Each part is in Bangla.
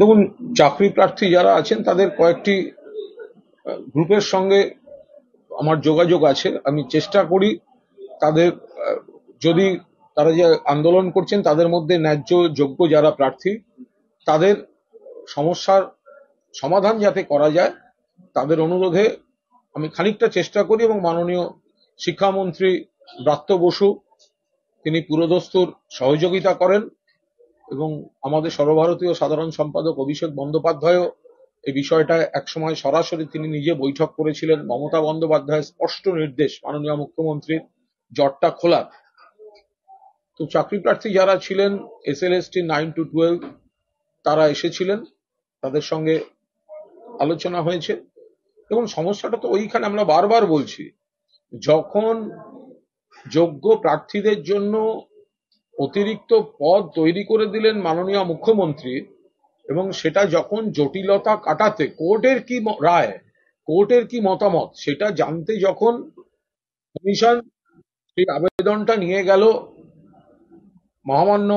দেখুন চাকরি প্রার্থী যারা আছেন তাদের কয়েকটি গ্রুপের সঙ্গে আমার যোগাযোগ আছে আমি চেষ্টা করি তাদের যদি তারা যে আন্দোলন করছেন তাদের মধ্যে ন্যায্য যোগ্য যারা প্রার্থী তাদের সমস্যার সমাধান যাতে করা যায় তাদের অনুরোধে আমি খানিকটা চেষ্টা করি এবং মাননীয় শিক্ষামন্ত্রী ব্রাত্য বসু তিনি পুরোদস্তুর সহযোগিতা করেন এবং আমাদের সর্বভারতীয় সাধারণ সম্পাদক অভিষেক বন্দ্যোপাধ্যায়ও এই বিষয়টা একসময় সরাসরি তিনি নিজে বৈঠক করেছিলেন মমতা বন্দ্যোপাধ্যায়ের স্পষ্ট নির্দেশ মাননীয় মুখ্যমন্ত্রীর জটটা খোলা তো চাকরি প্রার্থী যারা ছিলেন S L ST nine to twelve তারা এসেছিলেন তাদের সঙ্গে আলোচনা হয়েছে এবং সমস্যাটা তো ওইখানে আমরা বারবার বলছি যখন যোগ্য প্রার্থীদের জন্য অতিরিক্ত পদ তৈরি করে দিলেন মাননীয় মুখ্যমন্ত্রী এবং সেটা যখন জটিলতা কাটাতে কোর্টের কি রায় কোর্টের কি মতামত সেটা জানতে যখন কমিশন সেই আবেদনটা নিয়ে গেল মহামান্য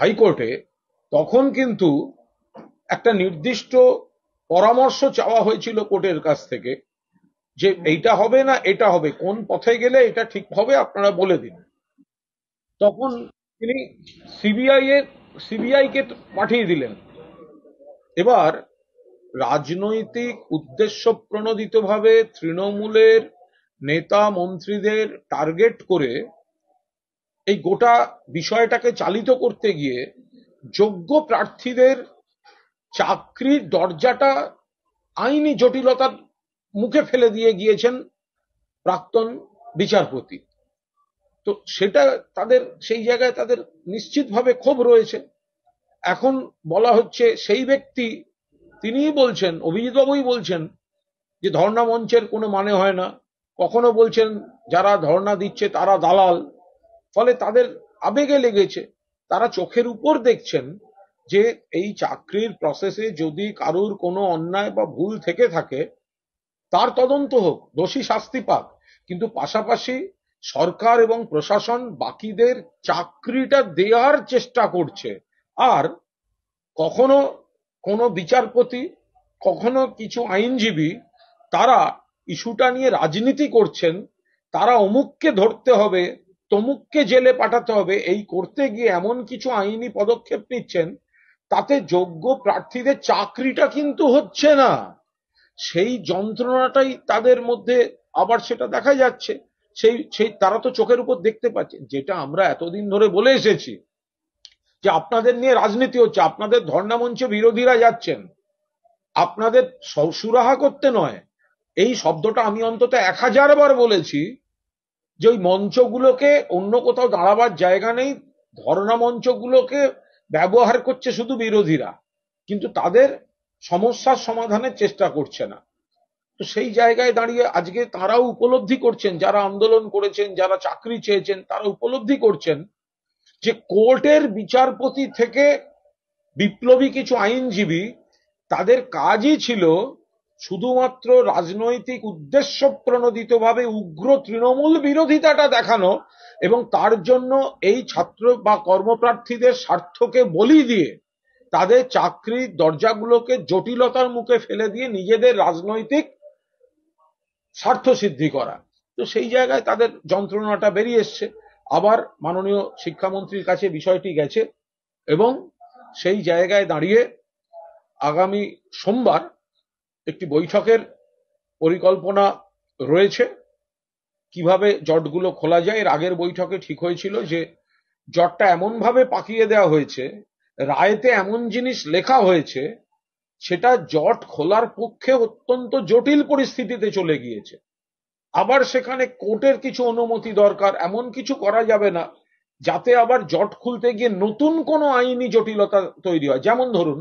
হাইকোর্টে তখন কিন্তু একটা নির্দিষ্ট পরামর্শ চাওয়া হয়েছিল কোর্টের কাছ থেকে যে এইটা হবে না এটা হবে কোন পথে গেলে এটা ঠিক হবে আপনারা বলে দিন তখন তিনি সিবিআই এর সিবিআইকে পাঠিয়ে দিলেন এবার রাজনৈতিক উদ্দেশ্য ভাবে তৃণমূলের নেতা মন্ত্রীদের টার্গেট করে এই গোটা বিষয়টাকে চালিত করতে গিয়ে যোগ্য প্রার্থীদের চাকরির দরজাটা আইনি জটিলতার মুখে ফেলে দিয়ে গিয়েছেন প্রাক্তন বিচারপতি তো সেটা তাদের সেই জায়গায় তাদের নিশ্চিতভাবে ক্ষোভ রয়েছে এখন বলা হচ্ছে সেই ব্যক্তি তিনিই বলছেন অভিজিৎবাবুই বলছেন যে ধর্ণা মঞ্চের কোনো মানে হয় না কখনো বলছেন যারা ধর্ণা দিচ্ছে তারা দালাল ফলে তাদের আবেগে লেগেছে তারা চোখের উপর দেখছেন যে এই চাকরির প্রসেসে যদি কারুর কোনো অন্যায় বা ভুল থেকে থাকে তার তদন্ত হোক দোষী শাস্তি পাক কিন্তু পাশাপাশি সরকার এবং প্রশাসন বাকিদের চাকরিটা দেওয়ার চেষ্টা করছে আর কখনো কোনো বিচারপতি কখনো কিছু আইনজীবী তারা ইস্যুটা নিয়ে রাজনীতি করছেন তারা অমুককে ধরতে হবে তমুককে জেলে পাঠাতে হবে এই করতে গিয়ে এমন কিছু আইনি পদক্ষেপ নিচ্ছেন তাতে যোগ্য প্রার্থীদের চাকরিটা কিন্তু হচ্ছে না সেই যন্ত্রণাটাই তাদের মধ্যে আবার সেটা দেখা যাচ্ছে সেই সেই তারা তো চোখের উপর দেখতে পাচ্ছে যেটা আমরা এতদিন ধরে বলে এসেছি যে আপনাদের নিয়ে রাজনীতি হচ্ছে আপনাদের ধর্ণামঞ্চে বিরোধীরা যাচ্ছেন আপনাদের সুরাহা করতে নয় এই শব্দটা আমি অন্তত এক হাজার বার বলেছি যে ওই মঞ্চগুলোকে অন্য কোথাও দাঁড়াবার জায়গা নেই ধর্ণা মঞ্চগুলোকে ব্যবহার করছে শুধু বিরোধীরা কিন্তু তাদের সমস্যার সমাধানের চেষ্টা করছে না তো সেই জায়গায় দাঁড়িয়ে আজকে তারাও উপলব্ধি করছেন যারা আন্দোলন করেছেন যারা চাকরি চেয়েছেন তারা উপলব্ধি করছেন যে কোর্টের বিচারপতি থেকে বিপ্লবী কিছু আইনজীবী তাদের কাজই ছিল শুধুমাত্র রাজনৈতিক উদ্দেশ্য প্রণোদিতভাবে উগ্র তৃণমূল বিরোধিতাটা দেখানো এবং তার জন্য এই ছাত্র বা কর্মপ্রার্থীদের স্বার্থকে বলি দিয়ে তাদের চাকরির দরজাগুলোকে জটিলতার মুখে ফেলে দিয়ে নিজেদের রাজনৈতিক স্বার্থ সিদ্ধি করা তো সেই জায়গায় তাদের যন্ত্রণাটা বেরিয়ে এসছে আবার মাননীয় শিক্ষামন্ত্রীর কাছে বিষয়টি গেছে এবং সেই জায়গায় দাঁড়িয়ে আগামী সোমবার একটি বৈঠকের পরিকল্পনা রয়েছে কিভাবে জটগুলো খোলা যায় এর আগের বৈঠকে ঠিক হয়েছিল যে জটটা এমনভাবে পাকিয়ে দেওয়া হয়েছে রায়েতে এমন জিনিস লেখা হয়েছে সেটা জট খোলার পক্ষে অত্যন্ত জটিল পরিস্থিতিতে চলে গিয়েছে আবার সেখানে কোর্টের কিছু অনুমতি দরকার এমন কিছু করা যাবে না যাতে আবার জট খুলতে গিয়ে নতুন কোনো আইনি জটিলতা তৈরি হয় যেমন ধরুন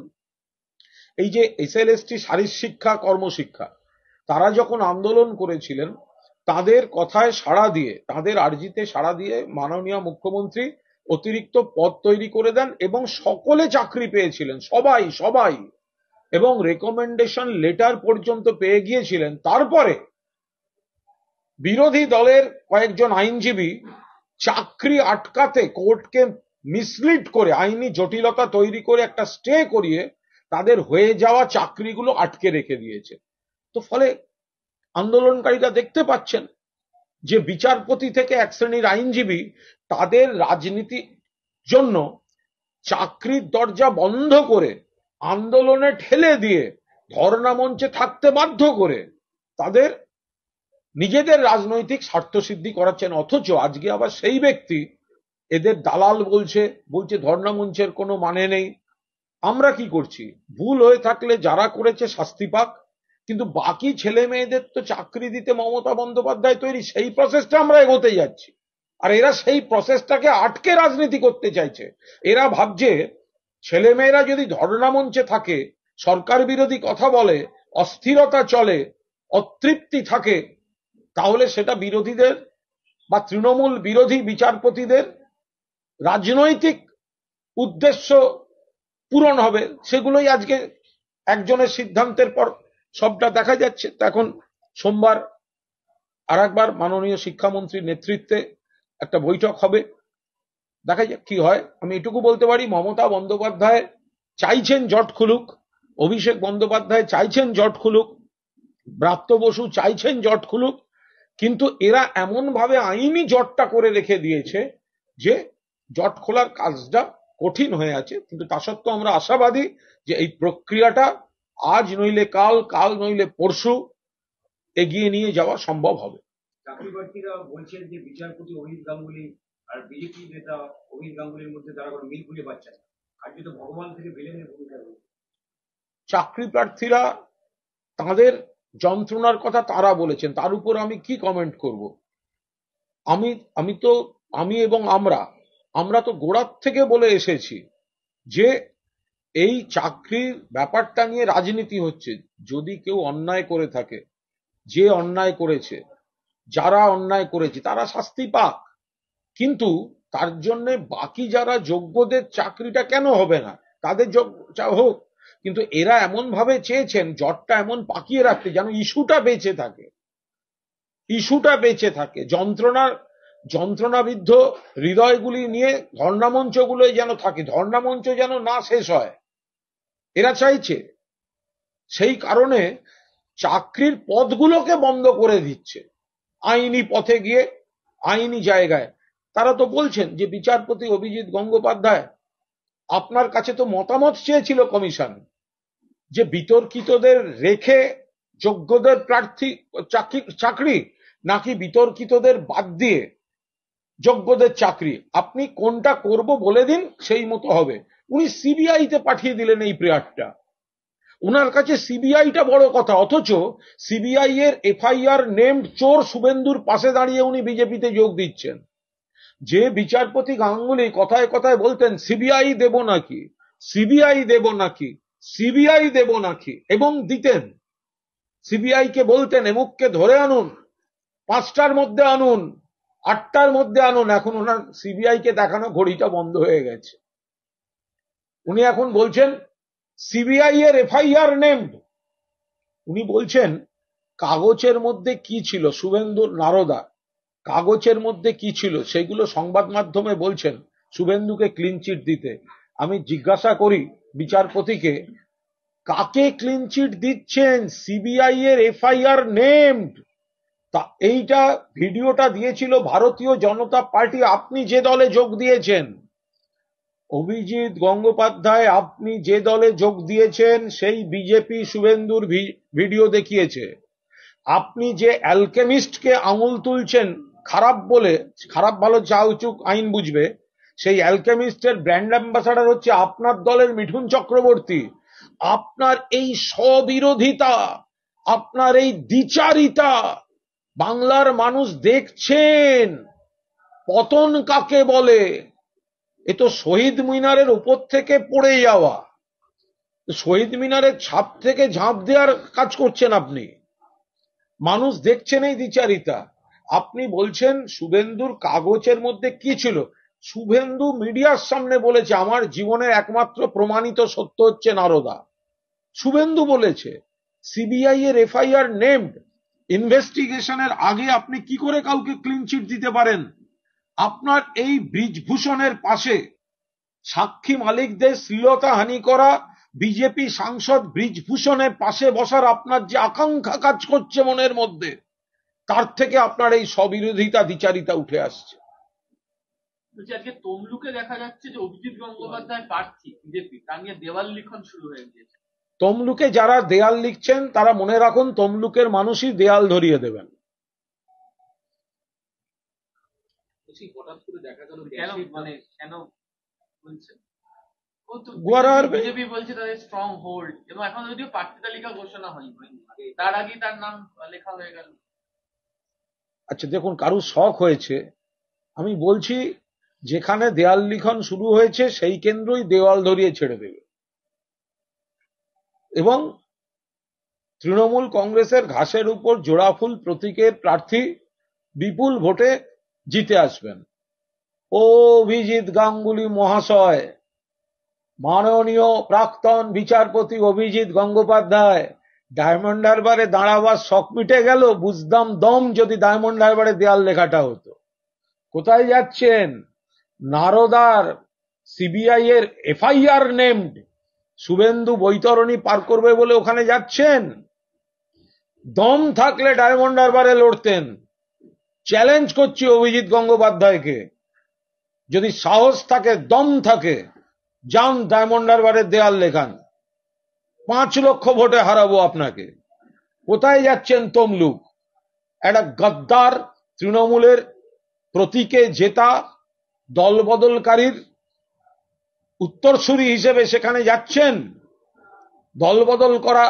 এই যে এস এস এল টি শারীর শিক্ষা কর্মশিক্ষা তারা যখন আন্দোলন করেছিলেন তাদের কথায় সাড়া দিয়ে তাদের আর্জিতে সাড়া দিয়ে মাননীয় মুখ্যমন্ত্রী অতিরিক্ত পদ তৈরি করে দেন এবং সকলে চাকরি পেয়েছিলেন সবাই সবাই এবং রেকমেন্ডেশন লেটার পর্যন্ত পেয়ে গিয়েছিলেন তারপরে বিরোধী দলের কয়েকজন আইনজীবী চাকরি আটকাতে কোর্টকে মিসলিড করে আইনি জটিলতা তৈরি করে একটা স্টে করিয়ে তাদের হয়ে যাওয়া চাকরিগুলো আটকে রেখে দিয়েছে তো ফলে আন্দোলনকারীরা দেখতে পাচ্ছেন যে বিচারপতি থেকে এক শ্রেণীর আইনজীবী তাদের রাজনীতির জন্য চাকরির দরজা বন্ধ করে আন্দোলনে ঠেলে দিয়ে ধর্ণা মঞ্চে থাকতে বাধ্য করে তাদের নিজেদের রাজনৈতিক স্বার্থ সিদ্ধি করাচ্ছেন অথচ আজকে আবার সেই ব্যক্তি এদের দালাল বলছে বলছে ধর্ণা মঞ্চের কোনো মানে নেই আমরা কি করছি ভুল হয়ে থাকলে যারা করেছে শাস্তি পাক কিন্তু বাকি ছেলে মেয়েদের তো চাকরি দিতে মমতা বন্দ্যোপাধ্যায় তৈরি সেই প্রসেসটা আমরা এগোতে যাচ্ছি আর এরা সেই প্রসেসটাকে আটকে রাজনীতি করতে চাইছে এরা ভাবছে ছেলেমেয়েরা যদি ধর্ণামঞ্চে থাকে সরকার বিরোধী কথা বলে অস্থিরতা চলে অতৃপ্তি থাকে তাহলে সেটা বিরোধীদের বা তৃণমূল বিরোধী বিচারপতিদের রাজনৈতিক উদ্দেশ্য পূরণ হবে সেগুলোই আজকে একজনের সিদ্ধান্তের পর সবটা দেখা যাচ্ছে এখন সোমবার আর একবার মাননীয় শিক্ষামন্ত্রীর নেতৃত্বে একটা বৈঠক হবে দেখা যাক কি হয় আমি এটুকু বলতে পারি মমতা বন্দ্যোপাধ্যায় চাইছেন জট খুলুক অভিষেক বন্দ্যোপাধ্যায় চাইছেন জট খুলুক ব্রাত্য বসু চাইছেন জট খুলুক কিন্তু এরা এমন ভাবে আইনি জটটা করে রেখে দিয়েছে যে জট খোলার কাজটা কঠিন হয়ে আছে কিন্তু তা সত্ত্বেও আমরা আশাবাদী যে এই প্রক্রিয়াটা আজ নইলে কাল কাল নইলে পরশু এগিয়ে নিয়ে যাওয়া সম্ভব হবে চাকরি প্রার্থীরা বলছেন যে বিচারপতি অনিল গাঙ্গুলি আর বিজেপি নেতা অমিত গাঙ্গুলির মধ্যে তারা কোনো মিল খুঁজে পাচ্ছে আর কার্যত ভগবান থেকে ভিলেনের ভূমিকা চাকরি প্রার্থীরা তাদের যন্ত্রণার কথা তারা বলেছেন তার উপর আমি কি কমেন্ট করব আমি আমি তো আমি এবং আমরা আমরা তো গোড়ার থেকে বলে এসেছি যে এই চাকরির ব্যাপারটা নিয়ে রাজনীতি হচ্ছে যদি কেউ অন্যায় করে থাকে যে অন্যায় করেছে যারা অন্যায় করেছে তারা শাস্তি পাক কিন্তু তার জন্য বাকি যারা যোগ্যদের চাকরিটা কেন হবে না তাদের হোক কিন্তু এরা এমন ভাবে চেয়েছেন জটটা এমন পাকিয়ে রাখতে যেন ইস্যুটা বেঁচে থাকে ইস্যুটা বেঁচে থাকে যন্ত্রণার যন্ত্রণাবিদ্ধ হৃদয়গুলি নিয়ে গুলো যেন থাকে ধর্ণামঞ্চ যেন না শেষ হয় এরা চাইছে সেই কারণে চাকরির পদগুলোকে বন্ধ করে দিচ্ছে আইনি পথে গিয়ে আইনি জায়গায় তারা তো বলছেন যে বিচারপতি অভিজিৎ গঙ্গোপাধ্যায় আপনার কাছে তো মতামত চেয়েছিল কমিশন যে বিতর্কিতদের রেখে যোগ্যদের প্রার্থী চাকরি নাকি বিতর্কিতদের বাদ দিয়ে যোগ্যদের চাকরি আপনি কোনটা করব বলে দিন সেই মতো হবে উনি সিবিআইতে পাঠিয়ে দিলেন এই প্রেয়ারটা ওনার কাছে সিবিআইটা বড় কথা অথচ সিবিআই এর এফআইআর নেমড চোর শুভেন্দুর পাশে দাঁড়িয়ে উনি বিজেপিতে যোগ দিচ্ছেন যে বিচারপতি গাঙ্গুলি কথায় কথায় বলতেন সিবিআই দেব নাকি সিবিআই দেব নাকি সিবিআই দেব নাকি এবং দিতেন সিবিআই কে বলতেন এমুককে ধরে আনুন পাঁচটার মধ্যে আনুন আটটার মধ্যে আনুন এখন ওনার সিবিআই কে দেখানো ঘড়িটা বন্ধ হয়ে গেছে উনি এখন বলছেন সিবিআই এর এফআইআর নেমড উনি বলছেন কাগজের মধ্যে কি ছিল শুভেন্দু নারদা কাগজের মধ্যে কি ছিল সেগুলো সংবাদ মাধ্যমে বলছেন শুভেন্দুকে ক্লিনচিট দিতে আমি জিজ্ঞাসা করি বিচারপতিকে কাকে ক্লিনচিট দিচ্ছেন সিবিআই এর এফআইআর নেমড তা এইটা ভিডিওটা দিয়েছিল ভারতীয় জনতা পার্টি আপনি যে দলে যোগ দিয়েছেন অভিজিৎ গঙ্গোপাধ্যায় আপনি যে দলে যোগ দিয়েছেন সেই বিজেপি শুভেন্দুর ভিডিও দেখিয়েছে আপনি যে অ্যালকেমিস্টকে আঙুল তুলছেন খারাপ বলে খারাপ ভালো চা উচুক আইন বুঝবে সেই অ্যালকেমিস্টের ব্র্যান্ড অ্যাম্বাসাডার হচ্ছে আপনার দলের মিঠুন চক্রবর্তী আপনার এই স্ববিরোধিতা আপনার এই দ্বিচারিতা বাংলার মানুষ দেখছেন পতন কাকে বলে এ তো শহীদ মিনারের উপর থেকে পড়ে যাওয়া শহীদ মিনারের ছাপ থেকে ঝাঁপ দেওয়ার কাজ করছেন আপনি মানুষ দেখছেন এই দ্বিচারিতা আপনি বলছেন শুভেন্দুর কাগজের মধ্যে কি ছিল শুভেন্দু মিডিয়ার সামনে বলেছে আমার জীবনের একমাত্র প্রমাণিত সত্য হচ্ছে নারদা শুভেন্দু বলেছে সিবিআই এর এফআইআর নেমড ইনভেস্টিগেশনের আগে আপনি কি করে কাউকে ক্লিন চিট দিতে পারেন আপনার এই ব্রিজভূষণের পাশে সাক্ষী মালিকদের শ্লীলতা হানি করা বিজেপি সাংসদ ব্রিজভূষণের পাশে বসার আপনার যে আকাঙ্ক্ষা কাজ করছে মনের মধ্যে তার থেকে আপনার এই সবিরোধিতা বিচারিতা উঠে আসছে তমলুকে যারা দেয়াল লিখছেন তারা মনে রাখুন তমলুকের মানুষই দেয়াল ধরিয়ে দেবেন স্ট্রং হোল্ড মানে এবং এখন ঘোষণা তার আগে তার নাম লেখা হয়ে গেল আচ্ছা দেখুন কারু শখ হয়েছে আমি বলছি যেখানে দেয়াল লিখন শুরু হয়েছে সেই কেন্দ্রই দেওয়াল ধরিয়ে ছেড়ে দেবে এবং তৃণমূল কংগ্রেসের ঘাসের উপর জোড়াফুল প্রতীকের প্রার্থী বিপুল ভোটে জিতে আসবেন ও অভিজিৎ গাঙ্গুলি মহাশয় মাননীয় প্রাক্তন বিচারপতি অভিজিৎ গঙ্গোপাধ্যায় ডায়মন্ড হারবারে দাঁড়াবার শখ মিটে গেল বুঝতাম দম যদি ডায়মন্ড হারবারে দেয়াল লেখাটা হতো কোথায় যাচ্ছেন নারদার সিবিআই এর এফআইআর নেমড শুভেন্দু বৈতরণী পার করবে বলে ওখানে যাচ্ছেন দম থাকলে ডায়মন্ড হারবারে লড়তেন চ্যালেঞ্জ করছি অভিজিৎ গঙ্গোপাধ্যায়কে যদি সাহস থাকে দম থাকে যান ডায়মন্ড হারবারের দেয়াল লেখান পাঁচ লক্ষ ভোটে হারাবো আপনাকে কোথায় যাচ্ছেন তমলুক একটা গদ্দার তৃণমূলের প্রতীকে জেতা দলবদলকারীর উত্তরসূরি হিসেবে সেখানে যাচ্ছেন দলবদল করা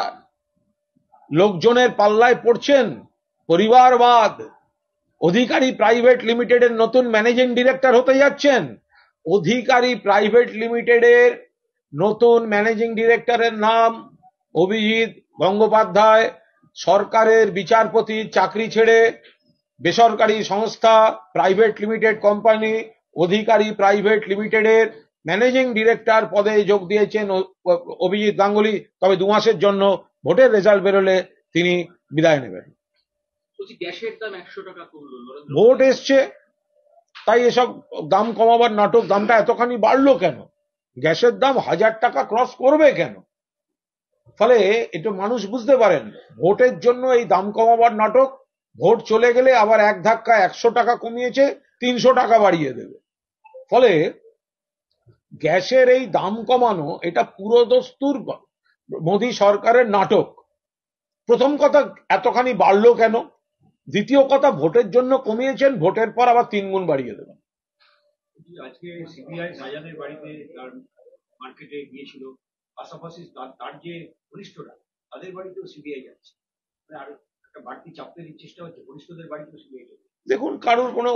লোকজনের পাল্লায় পড়ছেন পরিবারবাদ অধিকারী প্রাইভেট লিমিটেডের নতুন ম্যানেজিং ডিরেক্টর হতে যাচ্ছেন অধিকারী প্রাইভেট লিমিটেডের নতুন ম্যানেজিং ডিরেক্টরের নাম অভিজিৎ গঙ্গোপাধ্যায় সরকারের বিচারপতি চাকরি ছেড়ে বেসরকারি সংস্থা প্রাইভেট লিমিটেড কোম্পানি অধিকারী প্রাইভেট লিমিটেডের ম্যানেজিং ডিরেক্টর পদে যোগ দিয়েছেন অভিজিৎ গাঙ্গুলি তবে দু মাসের জন্য ভোটের রেজাল্ট বেরোলে তিনি বিদায় নেবেন ভোট এসছে তাই এসব দাম কমাবার নাটক দামটা এতখানি বাড়লো কেন গ্যাসের দাম হাজার টাকা ক্রস করবে কেন ফলে এটা মানুষ বুঝতে পারেন ভোটের জন্য এই দাম কমাবার নাটক ভোট চলে গেলে আবার এক ধাক্কা একশো টাকা কমিয়েছে তিনশো টাকা বাড়িয়ে দেবে ফলে গ্যাসের এই দাম কমানো এটা পুরো দস্তুর মোদী সরকারের নাটক প্রথম কথা এতখানি বাড়লো কেন দ্বিতীয় কথা ভোটের জন্য কমিয়েছেন ভোটের পর আবার তিন গুণ বাড়িয়ে দেবেন আজকে সিবিআই সাজানের বাড়িতে তার মার্কেটে গিয়েছিল পাশাপাশি তার যে ঘনিষ্ঠরা তাদের বাড়িতেও সিবিআই যাচ্ছে মানে আর একটা বাড়তি চাপ তৈরির চেষ্টা হচ্ছে ঘনিষ্ঠদের বাড়িতেও সিবিআই যাচ্ছে দেখুন কারোর কোনো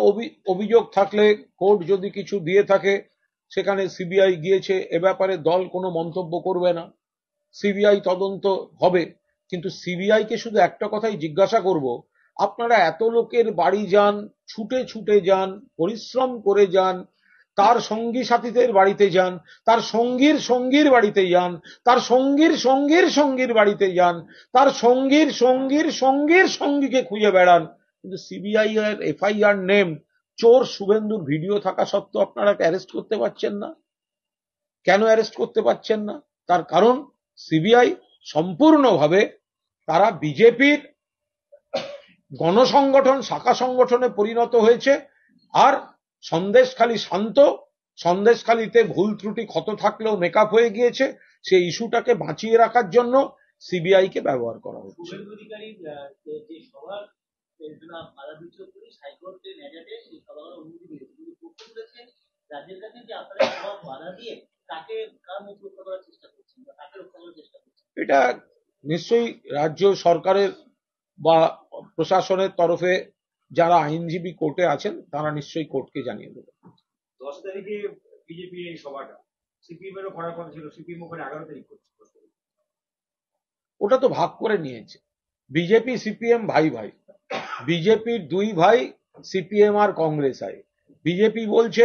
অভিযোগ থাকলে কোর্ট যদি কিছু দিয়ে থাকে সেখানে সিবিআই গিয়েছে এ ব্যাপারে দল কোনো মন্তব্য করবে না সিবিআই তদন্ত হবে কিন্তু সিবিআই কে শুধু একটা কথাই জিজ্ঞাসা করব আপনারা এত লোকের বাড়ি যান ছুটে ছুটে যান পরিশ্রম করে যান তার সঙ্গী সাথীদের বাড়িতে যান তার সঙ্গীর সঙ্গীর বাড়িতে যান তার সঙ্গীর সঙ্গীর সঙ্গীর বাড়িতে যান তার সঙ্গীর সঙ্গীর সঙ্গীর সঙ্গীকে খুঁজে বেড়ান কিন্তু সিবিআই আর এফআইআর নেম চোর শুভেন্দুর ভিডিও থাকা সত্ত্বেও আপনারা অ্যারেস্ট করতে পারছেন না কেন অ্যারেস্ট করতে পারছেন না তার কারণ সিবিআই সম্পূর্ণভাবে তারা বিজেপির গণসংগঠন শাখা সংগঠনে পরিণত হয়েছে আর সন্দেশখালি শান্ত সন্দেশখালিতে ভুল ত্রুটি ক্ষত থাকলেও মেকআপ হয়ে গিয়েছে সেই ইস্যুটাকে বাঁচিয়ে রাখার জন্য সিবিআই কে ব্যবহার করা হচ্ছে এটা নিশ্চয়ই রাজ্য সরকারের বা প্রশাসনের তরফে যারা আইনজীবী কোর্টে আছেন তারা নিশ্চয়ই কোর্টকে জানিয়ে দেবে দশ তারিখে বিজেপি এই সভাটা সিপিএমেরও করার কথা ছিল সিপিএম ওখানে এগারো তারিখ ওটা তো ভাগ করে নিয়েছে বিজেপি সিপিএম ভাই ভাই বিজেপির দুই ভাই সিপিএম আর কংগ্রেস আয় বিজেপি বলছে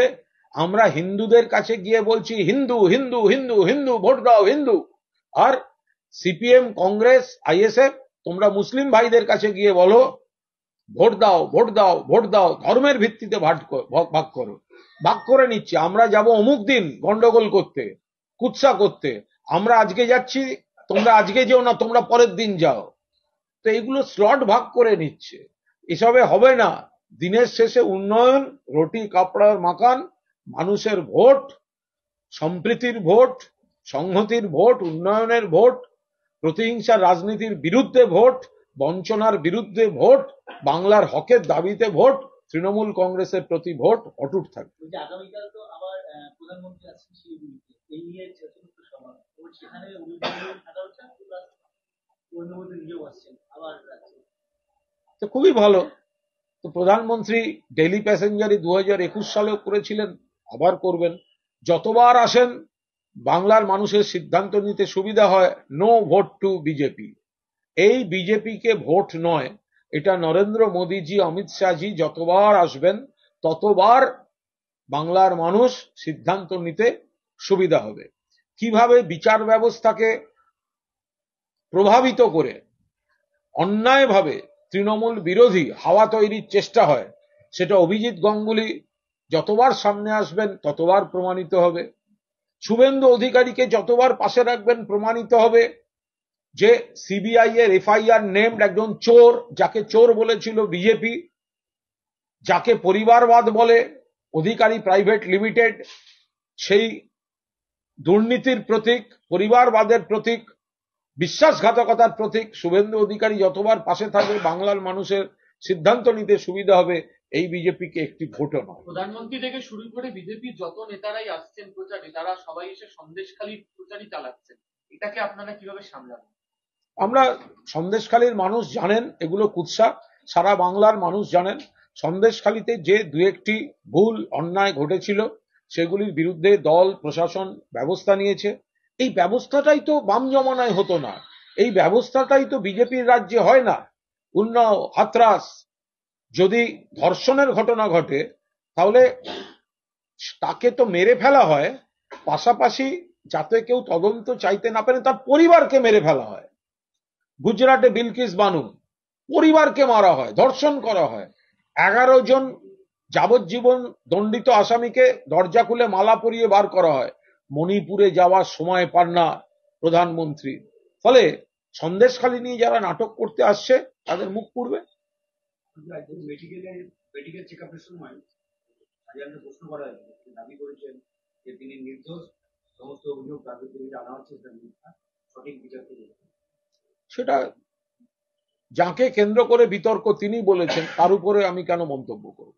আমরা হিন্দুদের কাছে গিয়ে বলছি হিন্দু হিন্দু হিন্দু হিন্দু ভোট দাও হিন্দু আর সিপিএম কংগ্রেস আইএসএফ তোমরা মুসলিম ভাইদের কাছে গিয়ে বলো ভোট দাও ভোট দাও ভোট দাও ধর্মের ভিত্তিতে ভাগ করো ভাগ করে নিচ্ছি আমরা যাব অমুক দিন গন্ডগোল করতে কুৎসা করতে আমরা আজকে যাচ্ছি তোমরা আজকে যেও না তোমরা পরের দিন যাও তো এইগুলো স্লট ভাগ করে নিচ্ছে এসবে হবে না দিনের শেষে উন্নয়ন রুটি কাপড়ার মাকান মানুষের ভোট সম্প্রীতির ভোট সংহতির ভোট উন্নয়নের ভোট প্রতিহিংসা রাজনীতির বিরুদ্ধে ভোট বঞ্চনার বিরুদ্ধে ভোট বাংলার হকের দাবিতে ভোট তৃণমূল কংগ্রেসের প্রতি ভোট অটুট থাকবে তো খুবই ভালো তো প্রধানমন্ত্রী ডেলি প্যাসেঞ্জারই দু হাজার একুশ সালেও করেছিলেন আবার করবেন যতবার আসেন বাংলার মানুষের সিদ্ধান্ত নিতে সুবিধা হয় নো ভোট টু বিজেপি এই বিজেপিকে ভোট নয় এটা নরেন্দ্র মোদীজি অমিত শাহজি যতবার আসবেন ততবার বাংলার মানুষ সিদ্ধান্ত নিতে সুবিধা হবে কিভাবে বিচার ব্যবস্থাকে প্রভাবিত করে অন্যায়ভাবে তৃণমূল বিরোধী হাওয়া তৈরির চেষ্টা হয় সেটা অভিজিৎ গঙ্গুলি যতবার সামনে আসবেন ততবার প্রমাণিত হবে শুভেন্দু অধিকারীকে যতবার পাশে রাখবেন প্রমাণিত হবে যে সিবিআই এর এফআইআর নেমড একজন চোর যাকে চোর বলেছিল বিজেপি যাকে পরিবারবাদ বলে অধিকারী প্রাইভেট লিমিটেড সেই দুর্নীতির প্রতীক পরিবারবাদের প্রতীক বিশ্বাসঘাতকতার প্রতীক শুভেন্দু অধিকারী যতবার পাশে থাকবে বাংলার মানুষের সিদ্ধান্ত নিতে সুবিধা হবে এই বিজেপিকে একটি ভোটও নয় প্রধানমন্ত্রী থেকে শুরু করে বিজেপি যত নেতারাই আসছেন প্রচারে তারা সবাই এসে সন্দেশখালী প্রচারই চালাচ্ছেন এটাকে আপনারা কিভাবে সামলাবেন আমরা সন্দেশখালীর মানুষ জানেন এগুলো কুৎসা সারা বাংলার মানুষ জানেন সন্দেশখালীতে যে দু একটি ভুল অন্যায় ঘটেছিল সেগুলির বিরুদ্ধে দল প্রশাসন ব্যবস্থা নিয়েছে এই ব্যবস্থাটাই তো বাম জমানায় হতো না এই ব্যবস্থাটাই তো বিজেপির রাজ্যে হয় না উন্নাও হাতরাস যদি ধর্ষণের ঘটনা ঘটে তাহলে তাকে তো মেরে ফেলা হয় পাশাপাশি যাতে কেউ তদন্ত চাইতে না পারে তার পরিবারকে মেরে ফেলা হয় গুজরাটে বিলকিস বানু পরিবারকে মারা হয় ধর্ষণ করা হয় এগারো জন যাবজ্জীবন দণ্ডিত আসামিকে দরজা খুলে মালা পরিয়ে বার করা হয় মণিপুরে যাওয়ার সময় পান না প্রধানমন্ত্রী ফলে সন্দেশখালি নিয়ে যারা নাটক করতে আসছে তাদের মুখ পড়বে তিনি নির্দোষ সমস্ত অভিযোগ তাদের আনা হচ্ছে সঠিক বিচার করে সেটা যাকে কেন্দ্র করে বিতর্ক তিনি বলেছেন তার উপরে আমি কেন মন্তব্য করব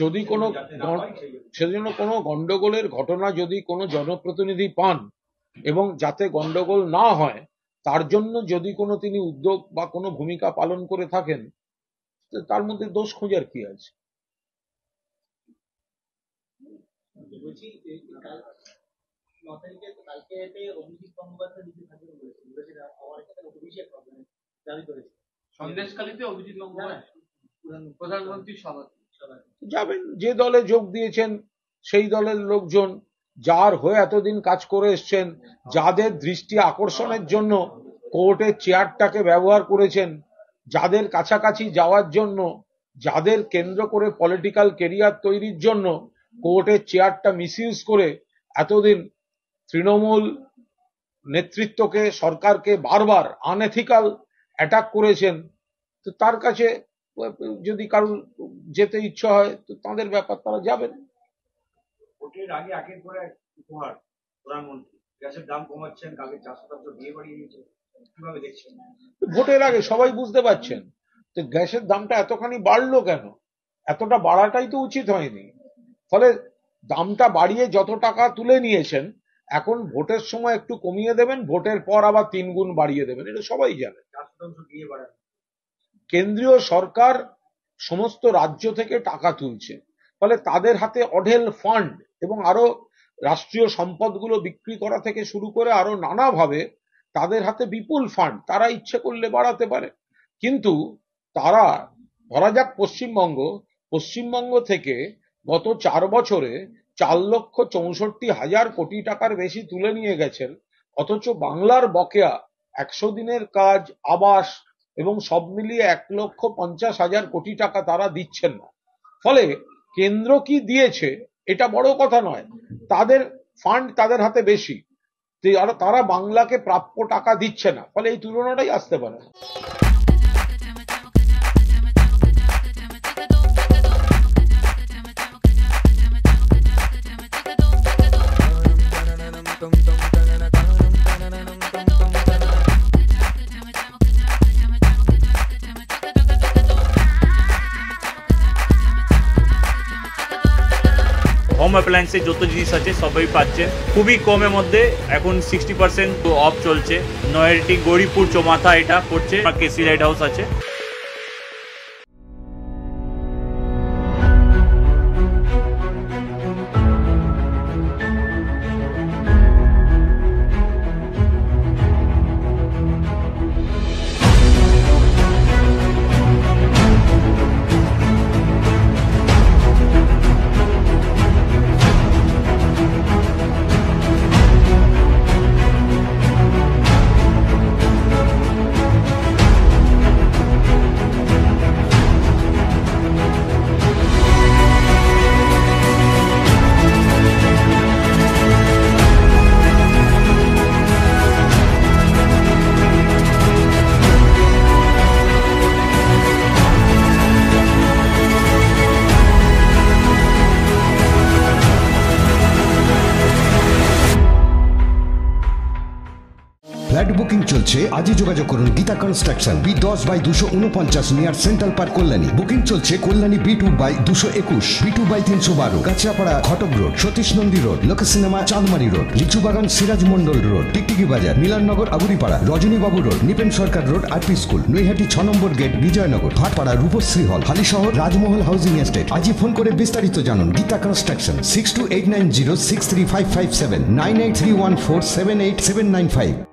যদি কোনো সেজন্য কোনো গন্ডগোলের ঘটনা যদি কোনো জনপ্রতিনিধি পান এবং যাতে গন্ডগোল না হয় তার জন্য যদি কোনো তিনি উদ্যোগ বা কোনো ভূমিকা পালন করে থাকেন তার মধ্যে দোষ খোঁজার কি আছে যাবেন যে দলে যোগ দিয়েছেন সেই দলের লোকজন যার হয়ে এতদিন কাজ করে এসছেন যাদের দৃষ্টি আকর্ষণের জন্য কোর্টের চেয়ারটাকে ব্যবহার করেছেন যাদের কাছাকাছি যাওয়ার জন্য যাদের কেন্দ্র করে পলিটিক্যাল কেরিয়ার তৈরির জন্য কোর্টের চেয়ারটা মিস করে এতদিন তৃণমূল নেতৃত্বকে সরকারকে বারবার আনএথিক্যাল অ্যাটাক করেছেন তো তার কাছে যদি কারো যেতে ইচ্ছা হয় তো তাদের ব্যাপার তারা যাবেন উপহার প্রধানমন্ত্রী গ্যাসের দাম কমাচ্ছেন কালকে বাড়িয়ে দিয়েছে ভোটের আগে সবাই বুঝতে পারছেন তো গ্যাসের দামটা এতখানি বাড়লো কেন এতটা বাড়াটাই তো উচিত হয়নি ফলে দামটা বাড়িয়ে যত টাকা তুলে নিয়েছেন এখন ভোটের সময় একটু কমিয়ে দেবেন ভোটের পর আবার তিন গুণ বাড়িয়ে দেবেন এটা সবাই জানে কেন্দ্রীয় সরকার সমস্ত রাজ্য থেকে টাকা তুলছে ফলে তাদের হাতে অঢেল ফান্ড এবং আরো রাষ্ট্রীয় সম্পদগুলো বিক্রি করা থেকে শুরু করে আরো নানাভাবে তাদের হাতে বিপুল ফান্ড তারা ইচ্ছে করলে বাড়াতে পারে কিন্তু তারা ধরা যাক পশ্চিমবঙ্গ পশ্চিমবঙ্গ থেকে গত চার বছরে চার লক্ষ চৌষট্টি হাজার কোটি টাকার বেশি তুলে নিয়ে গেছেন অথচ বাংলার বকেয়া একশো দিনের কাজ আবাস এবং সব মিলিয়ে এক লক্ষ পঞ্চাশ হাজার কোটি টাকা তারা দিচ্ছেন না ফলে কেন্দ্র কি দিয়েছে এটা বড় কথা নয় তাদের ফান্ড তাদের হাতে বেশি তারা বাংলাকে প্রাপ্য টাকা দিচ্ছে না ফলে এই তুলনাটাই আসতে পারে হোম অ্যাপ্লায়েন্সের যত জিনিস আছে সবই পাচ্ছে খুবই কমের মধ্যে এখন সিক্সটি পার্সেন্ট অফ চলছে নয়ারটি গরিবপুর চমাথা এটা পড়ছে কেসি লাইট হাউস আছে চলছে আজই যোগাযোগ করুন গীতা কনস্ট্রাকশন বি দশ বাই দুশো উনপঞ্চাশ near central park Kalyani booking চলছে কল্যাণী বি টু বাই দুশো একুশ বি টু বাই তিনশো বারো Kachhapara Ghatak road Satish Nandi road Lok cinema Chandmari road Lichubagan Siraj Mandal road Tiktiki Bazar Milannagar Aguripara Rajanibabu road Nipen Sarkar road RP school Naihati ছ নম্বর gate Bijoynagar Bhatpara Rupashree hall Halisahar Rajmahal housing estate আজই ফোন করে বিস্তারিত জানুন Geeta construction six two eight nine zero six three five five seven nine eight three one four seven eight seven nine five